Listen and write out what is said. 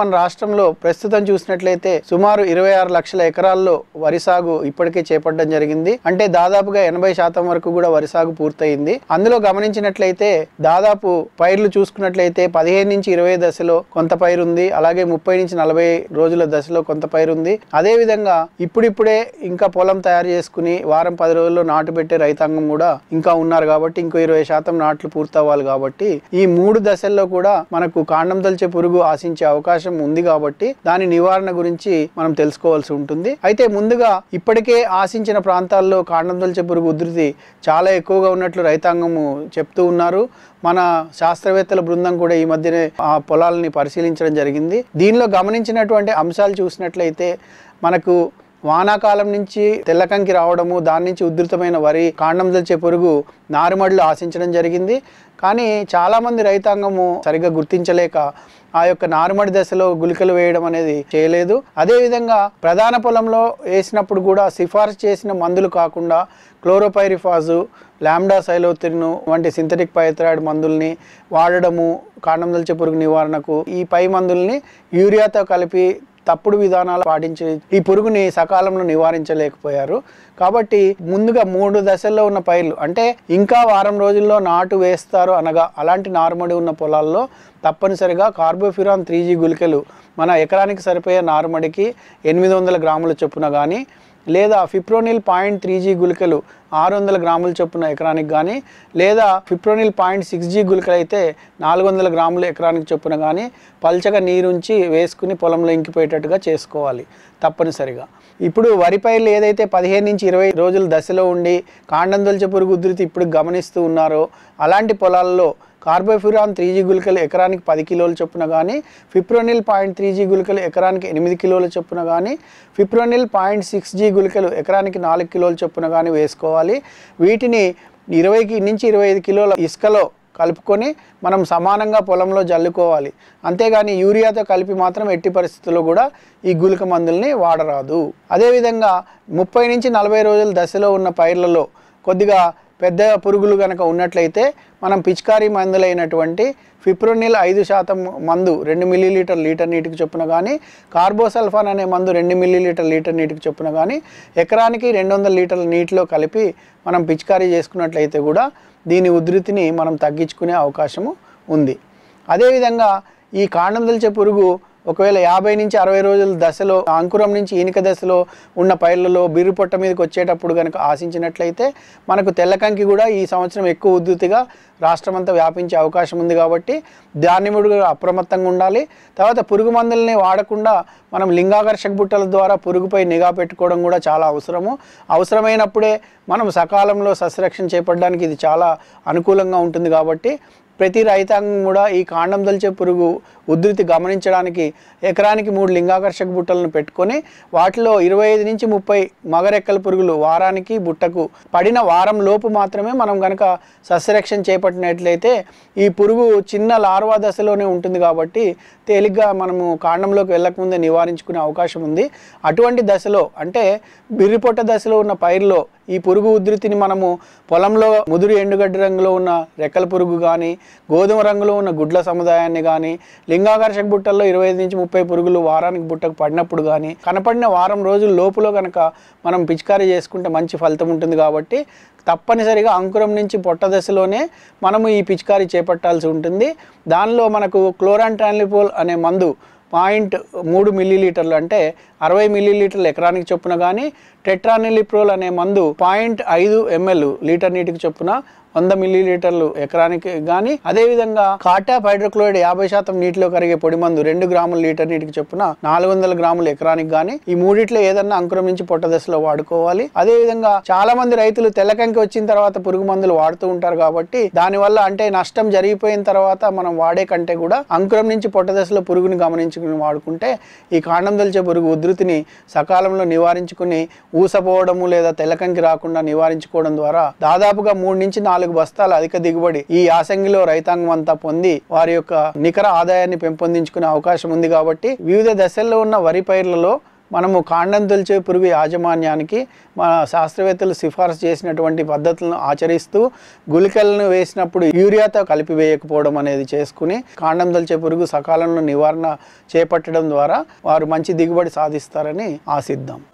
మన రాష్ట్రంలో ప్రస్తుతం చూసినట్లయితే సుమారు ఇరవై ఆరు లక్షల ఎకరాల్లో వరి సాగు ఇప్పటికే చేపట్టడం జరిగింది అంటే దాదాపుగా ఎనభై శాతం వరకు కూడా వరి సాగు పూర్తయింది అందులో గమనించినట్లయితే దాదాపు పైర్లు చూసుకున్నట్లయితే పదిహేను నుంచి ఇరవై దశలో కొంత పైరు ఉంది అలాగే ముప్పై నుంచి నలభై రోజుల దశలో కొంత పైరు ఉంది అదే విధంగా ఇప్పుడిప్పుడే ఇంకా పొలం తయారు చేసుకుని వారం పది రోజుల్లో నాటు పెట్టే రైతాంగం కూడా ఇంకా ఉన్నారు కాబట్టి ఇంకో ఇరవై శాతం నాట్లు పూర్తవ్వాలి కాబట్టి ఈ మూడు దశల్లో కూడా మనకు కాండం తలిచే పురుగు ఆశించే అవకాశం అవకాశం ఉంది కాబట్టి దాని నివారణ గురించి మనం తెలుసుకోవాల్సి ఉంటుంది అయితే ముందుగా ఇప్పటికే ఆశించిన ప్రాంతాల్లో కాండం తొలిచే పురుగు ఉధృతి చాలా ఎక్కువగా ఉన్నట్లు రైతాంగము చెప్తూ ఉన్నారు మన శాస్త్రవేత్తల బృందం కూడా ఈ మధ్యనే ఆ పొలాలని పరిశీలించడం జరిగింది దీనిలో గమనించినటువంటి అంశాలు చూసినట్లయితే మనకు వానాకాలం నుంచి తెల్లకంకి రావడము దాని నుంచి ఉధృతమైన వరి కాండం తెచ్చే పురుగు నారుమడులు ఆశించడం జరిగింది కానీ చాలామంది రైతాంగము సరిగ్గా గుర్తించలేక ఆ యొక్క నారుమడి దశలో గుళికలు వేయడం అనేది చేయలేదు అదేవిధంగా ప్రధాన పొలంలో వేసినప్పుడు కూడా సిఫార్సు చేసిన మందులు కాకుండా క్లోరోపైరిఫాజు లాండా సైలోతిరిను వంటి సింథటిక్ పైథ్రాయిడ్ మందుల్ని వాడడము కాండం పురుగు నివారణకు ఈ పై మందుల్ని యూరియాతో కలిపి తప్పుడు విధానాలు పాటించి ఈ పురుగుని సకాలంలో నివారించలేకపోయారు కాబట్టి ముందుగా మూడు దశల్లో ఉన్న పైర్లు అంటే ఇంకా వారం రోజుల్లో నాటు వేస్తారు అనగా అలాంటి నారుమడి ఉన్న పొలాల్లో తప్పనిసరిగా కార్బోఫిరాన్ త్రీ గుళికలు మన ఎకరానికి సరిపోయే నారుమడికి ఎనిమిది వందల గ్రాముల చొప్పున కానీ లేదా ఫిప్రోనిల్ పాయింట్ త్రీ జీ గుళికలు ఆరు వందల గ్రాముల చొప్పున ఎకరానికి కానీ లేదా ఫిప్రోనిల్ పాయింట్ సిక్స్ జీ గుళికలు అయితే నాలుగు వందల గ్రాముల ఎకరానికి చొప్పున కానీ పల్చగా నీరుంచి వేసుకుని పొలంలో ఇంకిపోయేటట్టుగా చేసుకోవాలి తప్పనిసరిగా ఇప్పుడు వరి పైర్లు ఏదైతే పదిహేను నుంచి ఇరవై రోజుల దశలో ఉండి కాండం పురుగు ఉధృతి ఇప్పుడు గమనిస్తూ ఉన్నారో అలాంటి పొలాల్లో కార్బోఫ్యూరాన్ త్రీ జీ గులికలు ఎకరానికి పది కిలోలు చొప్పున కానీ ఫిప్రోనిల్ పాయింట్ త్రీ జీ గుళికలు ఎకరానికి ఎనిమిది కిలోల చొప్పున కానీ ఫిప్రోనిల్ పాయింట్ సిక్స్ జీ గుళికలు ఎకరానికి నాలుగు కిలోల చొప్పున కానీ వేసుకోవాలి వీటిని ఇరవై నుంచి ఇరవై ఐదు కిలోల ఇసుకలో కలుపుకొని మనం సమానంగా పొలంలో జల్లుకోవాలి అంతేగాని యూరియాతో కలిపి మాత్రం ఎట్టి పరిస్థితుల్లో కూడా ఈ గుళిక మందుల్ని వాడరాదు అదేవిధంగా ముప్పై నుంచి నలభై రోజుల దశలో ఉన్న పైర్లలో కొద్దిగా పెద్ద పురుగులు కనుక ఉన్నట్లయితే మనం పిచికారీ మందులైనటువంటి ఫిప్రోనిల్ ఐదు శాతం మందు రెండు మిల్లీలీటర్ లీటర్ నీటికి చొప్పున కానీ కార్బోసల్ఫాన్ అనే మందు రెండు మిల్లీలీటర్ లీటర్ నీటికి చొప్పున కానీ ఎకరానికి రెండు వందల లీటర్ల నీటిలో కలిపి మనం పిచికారీ చేసుకున్నట్లయితే కూడా దీని ఉధృతిని మనం తగ్గించుకునే అవకాశము ఉంది అదేవిధంగా ఈ కాండం పురుగు ఒకవేళ యాభై నుంచి అరవై రోజుల దశలో అంకురం నుంచి ఈనిక దశలో ఉన్న పైర్లలో బిర్రు పొట్ట మీదకి వచ్చేటప్పుడు కనుక ఆశించినట్లయితే మనకు తెల్లకంకి కూడా ఈ సంవత్సరం ఎక్కువ ఉద్ధృతిగా రాష్ట్రమంతా వ్యాపించే అవకాశం ఉంది కాబట్టి ధాన్యముడు అప్రమత్తంగా ఉండాలి తర్వాత పురుగు మందులని వాడకుండా మనం లింగాకర్షక బుట్టల ద్వారా పురుగుపై నిఘా పెట్టుకోవడం కూడా చాలా అవసరము అవసరమైనప్పుడే మనం సకాలంలో సస్యరక్షణ చేపట్టడానికి ఇది చాలా అనుకూలంగా ఉంటుంది కాబట్టి ప్రతి రైతాంగం కూడా ఈ కాండం దొలిచే పురుగు ఉధృతి గమనించడానికి ఎకరానికి మూడు లింగాకర్షక బుట్టలను పెట్టుకొని వాటిలో ఇరవై ఐదు నుంచి ముప్పై మగరెక్కల పురుగులు వారానికి బుట్టకు పడిన వారం లోపు మాత్రమే మనం కనుక సస్యరక్షణ చేపట్టినట్లయితే ఈ పురుగు చిన్న లార్వా దశలోనే ఉంటుంది కాబట్టి తేలిగ్గా మనము కాండంలోకి వెళ్ళకముందే నివారించుకునే అవకాశం ఉంది అటువంటి దశలో అంటే బిర్రిపొట్ట దశలో ఉన్న పైర్లో ఈ పురుగు ఉధృతిని మనము పొలంలో ముదురు ఎండుగడ్డ రంగులో ఉన్న రెక్కల పురుగు కానీ గోధుమ రంగులో ఉన్న గుడ్ల సముదాయాన్ని కానీ లింగాకర్షక బుట్టల్లో ఇరవై నుంచి ముప్పై పురుగులు వారానికి బుట్టకు పడినప్పుడు కానీ కనపడిన వారం రోజుల లోపల కనుక మనం పిచికారీ చేసుకుంటే మంచి ఫలితం ఉంటుంది కాబట్టి తప్పనిసరిగా అంకురం నుంచి పొట్ట దశలోనే మనము ఈ పిచికారీ చేపట్టాల్సి ఉంటుంది దానిలో మనకు క్లోరాంటాన్లిపోల్ అనే మందు పాయింట్ మూడు మిల్లీలీటర్లు అంటే అరవై మిల్లీలీటర్లు ఎకరానికి చొప్పున కానీ టెట్రానిలిప్రోల్ అనే మందు పాయింట్ ఐదు ఎంఎల్ లీటర్ నీటికి చొప్పున వంద మిల్లీ లీటర్లు ఎకరానికి కానీ అదేవిధంగా కాటాప్ హైడ్రోక్లోరైడ్ యాభై శాతం నీటిలో కరిగే పొడి మందు రెండు గ్రాముల లీటర్ నీటికి చొప్పున నాలుగు వందల గ్రాములు ఎకరానికి కానీ ఈ మూడిట్లో ఏదన్నా అంకురమించి పొట్ట దశలో వాడుకోవాలి అదేవిధంగా చాలా మంది రైతులు తెల్లకంకి వచ్చిన తర్వాత పురుగు మందులు వాడుతూ ఉంటారు కాబట్టి దానివల్ల అంటే నష్టం జరిగిపోయిన తర్వాత మనం వాడే కంటే కూడా అంకురం నుంచి పొట్ట దశలో పురుగుని గమనించుకుని వాడుకుంటే ఈ కాండం దొలిచే పురుగు ఉధృతిని సకాలంలో నివారించుకుని ఊసపోవడము లేదా తెల్లకంకి రాకుండా నివారించుకోవడం ద్వారా దాదాపుగా మూడు నుంచి నాలుగు నాలుగు బస్తాల అధిక దిగుబడి ఈ యాసంగిలో రైతాంగం అంతా పొంది వారి యొక్క నికర ఆదాయాన్ని పెంపొందించుకునే అవకాశం ఉంది కాబట్టి వివిధ దశల్లో ఉన్న వరి పైర్లలో మనము కాండం తొలిచే పురుగు యాజమాన్యానికి మన శాస్త్రవేత్తలు సిఫార్సు చేసినటువంటి పద్ధతులను ఆచరిస్తూ గుళికలను వేసినప్పుడు యూరియాతో కలిపి వేయకపోవడం అనేది చేసుకుని కాండం తొలిచే పురుగు సకాలంలో నివారణ చేపట్టడం ద్వారా వారు మంచి దిగుబడి సాధిస్తారని ఆశిద్దాం